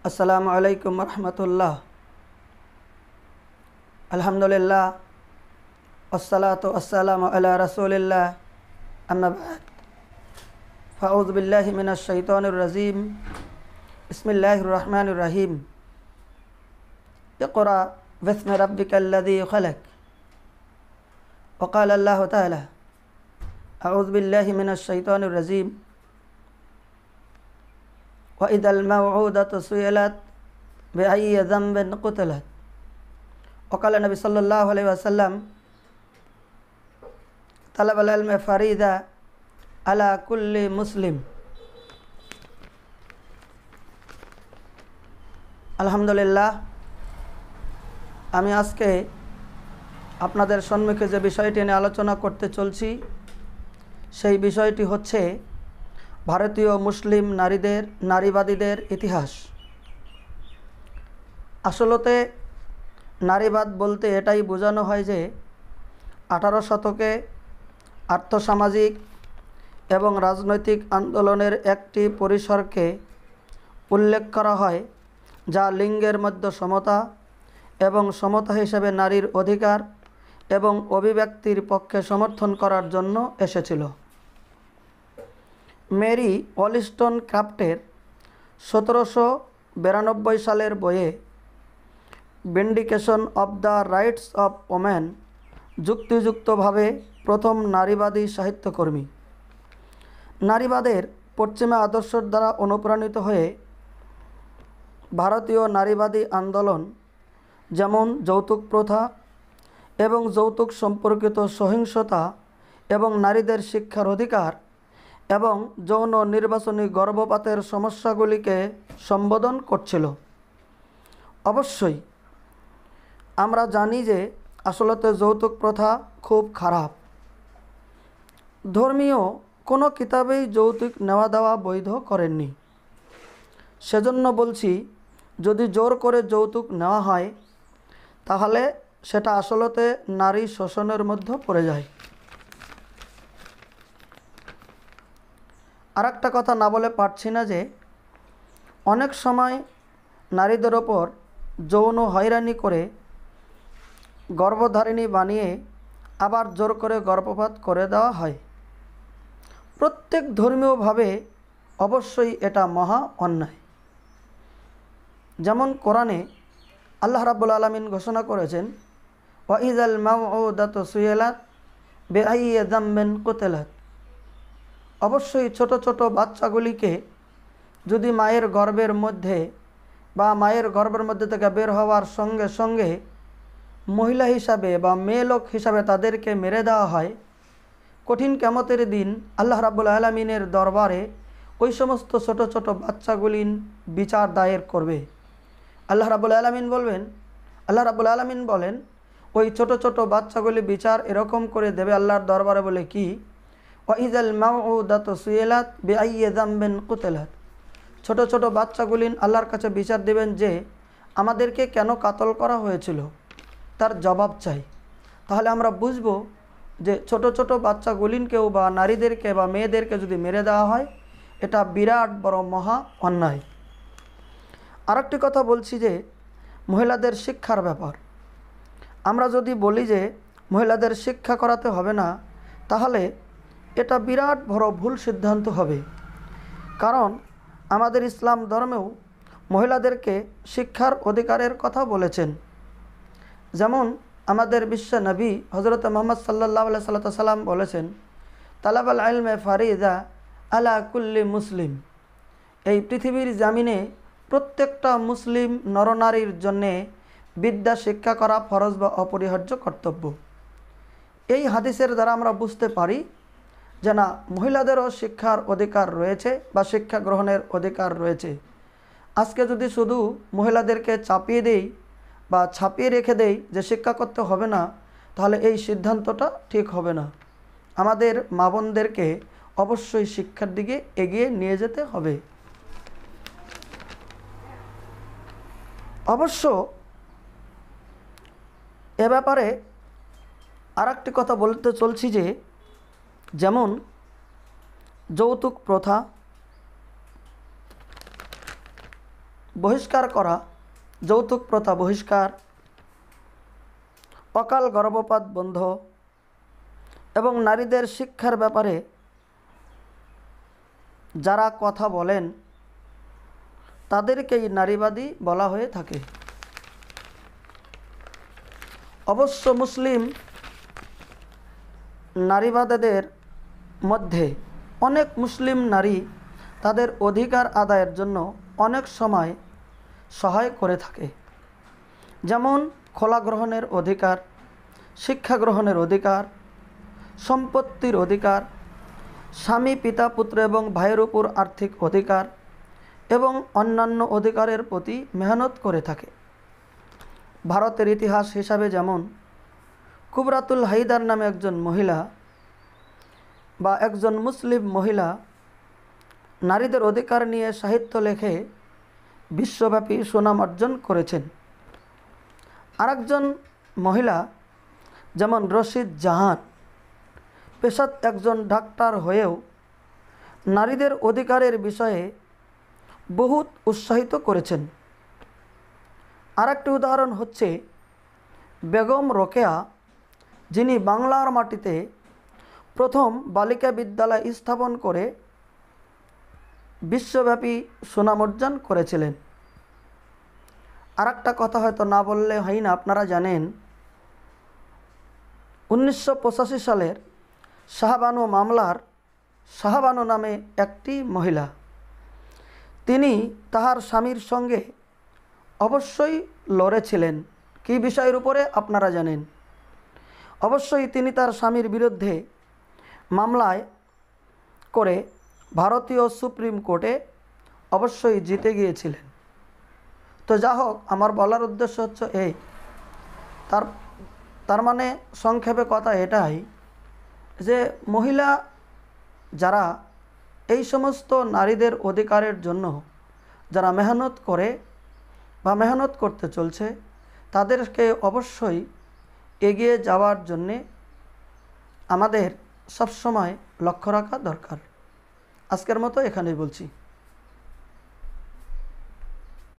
السلام عليكم ورحمة الله الحمد لله والصلاة والسلام على رسول الله أما بعد فأعوذ بالله من الشيطان الرجيم بسم الله الرحمن الرحيم اقرأ باسم ربك الذي خلق وقال الله تعالى أعوذ بالله من الشيطان الرجيم وإذا الموعودة سئلت بأي ذنب قتلت وقال النبي صلى الله عليه وسلم طلب العلم فريدة على كل مسلم আলহামদুলিল্লাহ আমি আজকে আপনাদের সম্মুখে যে বিষয়টি নিয়ে আলোচনা করতে চলছি সেই বিষয়টি হচ্ছে ভারতীয় মুসলিম নারীদের নারীবাদীদের ইতিহাস আসলতে নারীবাদ বলতে এটাই বোঝানো হয় যে আঠারো শতকে আর্থসামাজিক এবং রাজনৈতিক আন্দোলনের একটি পরিসরকে উল্লেখ করা হয় যা লিঙ্গের মধ্যে সমতা এবং সমতা হিসেবে নারীর অধিকার এবং অভিব্যক্তির পক্ষে সমর্থন করার জন্য এসেছিল মেরি অলিস্টন ক্রাফ্টের সতেরোশো বিরানব্বই সালের বইয়ে vindication of the rights of woman যুক্তিযুক্তভাবে প্রথম নারীবাদী সাহিত্যকর্মী নারীবাদের পশ্চিমা আদর্শের দ্বারা অনুপ্রাণিত হয়ে ভারতীয় নারীবাদী আন্দোলন যেমন যৌতুক প্রথা এবং যৌতুক সম্পর্কিত সহিংসতা এবং নারীদের শিক্ষার অধিকার এবং যৌন নির্বাচনী গর্ভপাতের সমস্যাগুলিকে সম্বোধন করছিল অবশ্যই আমরা জানি যে আসলতে যৌতুক প্রথা খুব খারাপ ধর্মীয় কোনো কিতাবেই যৌতুক নেওয়া দেওয়া বৈধ করেননি সেজন্য বলছি যদি জোর করে যৌতুক নেওয়া হয় তাহলে সেটা আসলতে নারী শোষণের মধ্যে পড়ে যায় আর একটা কথা না বলে পারছি না যে অনেক সময় নারীদের ওপর যৌন হয়রানি করে গর্ভধারিণী বানিয়ে আবার জোর করে গর্ভপাত করে দেওয়া হয় প্রত্যেক ধর্মীয়ভাবে অবশ্যই এটা মহা অন্যায় যেমন কোরআনে আল্লাহ রাবুল আলমিন ঘোষণা করেছেন ওয়াইদ আল মাউ দাত সুয়েলাত বেআইয়ে জাম্বেন কোতেলাত অবশ্যই ছোট ছোট বাচ্চাগুলিকে যদি মায়ের গর্বের মধ্যে বা মায়ের গর্বের মধ্যে থেকে বের হওয়ার সঙ্গে সঙ্গে মহিলা হিসাবে বা মেয়ে লোক হিসাবে তাদেরকে মেরে দেওয়া হয় কঠিন কেমতের দিন আল্লাহ রাবুল আলমিনের দরবারে ওই সমস্ত ছোট ছোট বাচ্চাগুলির বিচার দায়ের করবে আল্লাহ রাবুল আলমিন বলবেন আল্লাহ রাবুল আলমিন বলেন ওই ছোট ছোট বাচ্চাগুলি বিচার এরকম করে দেবে আল্লাহর দরবারে বলে কি ওয়াইদাল মাউদাত সুয়েলাত বেআইয়েদাম্বেন কুতেলাত ছোট ছোট বাচ্চাগুলিন আল্লাহর কাছে বিচার দেবেন যে আমাদেরকে কেন কাতল করা হয়েছিল তার জবাব চাই তাহলে আমরা বুঝব যে ছোট ছোট বাচ্চাগুলিনকেও বা নারীদেরকে বা মেয়েদেরকে যদি মেরে দেওয়া হয় এটা বিরাট বড় মহা অন্যায় আরেকটি কথা বলছি যে মহিলাদের শিক্ষার ব্যাপার আমরা যদি বলি যে মহিলাদের শিক্ষা করাতে হবে না তাহলে এটা বিরাট বড় ভুল সিদ্ধান্ত হবে কারণ আমাদের ইসলাম ধর্মেও মহিলাদেরকে শিক্ষার অধিকারের কথা বলেছেন যেমন আমাদের বিশ্ব নবী হজরত মোহাম্মদ সাল্লাহ সাল্লাম বলেছেন তালাব আল আলমে ফারিদা আলা কুল্লি মুসলিম এই পৃথিবীর জামিনে প্রত্যেকটা মুসলিম নরনারীর জন্যে বিদ্যা শিক্ষা করা ফরজ বা অপরিহার্য কর্তব্য এই হাদিসের দ্বারা আমরা বুঝতে পারি যে না মহিলাদেরও শিক্ষার অধিকার রয়েছে বা শিক্ষা গ্রহণের অধিকার রয়েছে আজকে যদি শুধু মহিলাদেরকে চাপিয়ে দেই বা ছাপিয়ে রেখে দেই যে শিক্ষা করতে হবে না তাহলে এই সিদ্ধান্তটা ঠিক হবে না আমাদের মা বোনদেরকে অবশ্যই শিক্ষার দিকে এগিয়ে নিয়ে যেতে হবে অবশ্য এ ব্যাপারে আর কথা বলতে চলছি যে যেমন যৌতুক প্রথা বহিষ্কার করা যৌতুক প্রথা বহিষ্কার অকাল গর্ভপাত বন্ধ এবং নারীদের শিক্ষার ব্যাপারে যারা কথা বলেন তাদেরকেই নারীবাদী বলা হয়ে থাকে অবশ্য মুসলিম নারীবাদীদের মধ্যে অনেক মুসলিম নারী তাদের অধিকার আদায়ের জন্য অনেক সময় সহায় করে থাকে যেমন খোলা গ্রহণের অধিকার শিক্ষা গ্রহণের অধিকার সম্পত্তির অধিকার স্বামী পিতা পুত্র এবং ভাইয়ের উপর আর্থিক অধিকার এবং অন্যান্য অধিকারের প্রতি মেহনত করে থাকে ভারতের ইতিহাস হিসাবে যেমন কুবরাতুল হাইদার নামে একজন মহিলা বা একজন মুসলিম মহিলা নারীদের অধিকার নিয়ে সাহিত্য লেখে বিশ্বব্যাপী সুনাম অর্জন করেছেন আরেকজন মহিলা যেমন রশিদ জাহান পেশাত একজন ডাক্তার হয়েও নারীদের অধিকারের বিষয়ে বহুত উৎসাহিত করেছেন আরেকটি উদাহরণ হচ্ছে বেগম রোকেয়া যিনি বাংলার মাটিতে প্রথম বালিকা বিদ্যালয় স্থাপন করে বিশ্বব্যাপী সুনাম অর্জন করেছিলেন আর কথা হয়তো না বললে হয় না আপনারা জানেন উনিশশো সালের শাহবানু মামলার শাহবানু নামে একটি মহিলা তিনি তাহার স্বামীর সঙ্গে অবশ্যই লড়েছিলেন কি বিষয়ের উপরে আপনারা জানেন অবশ্যই তিনি তার স্বামীর বিরুদ্ধে মামলায় করে ভারতীয় সুপ্রিম কোর্টে অবশ্যই জিতে গিয়েছিলেন তো যা হোক আমার বলার উদ্দেশ্য হচ্ছে এই তার তার মানে সংক্ষেপে কথা এটাই যে মহিলা যারা এই সমস্ত নারীদের অধিকারের জন্য যারা মেহনত করে বা মেহনত করতে চলছে তাদেরকে অবশ্যই এগিয়ে যাওয়ার জন্যে আমাদের সবসময় লক্ষ্য রাখা দরকার আজকের মতো এখানেই বলছি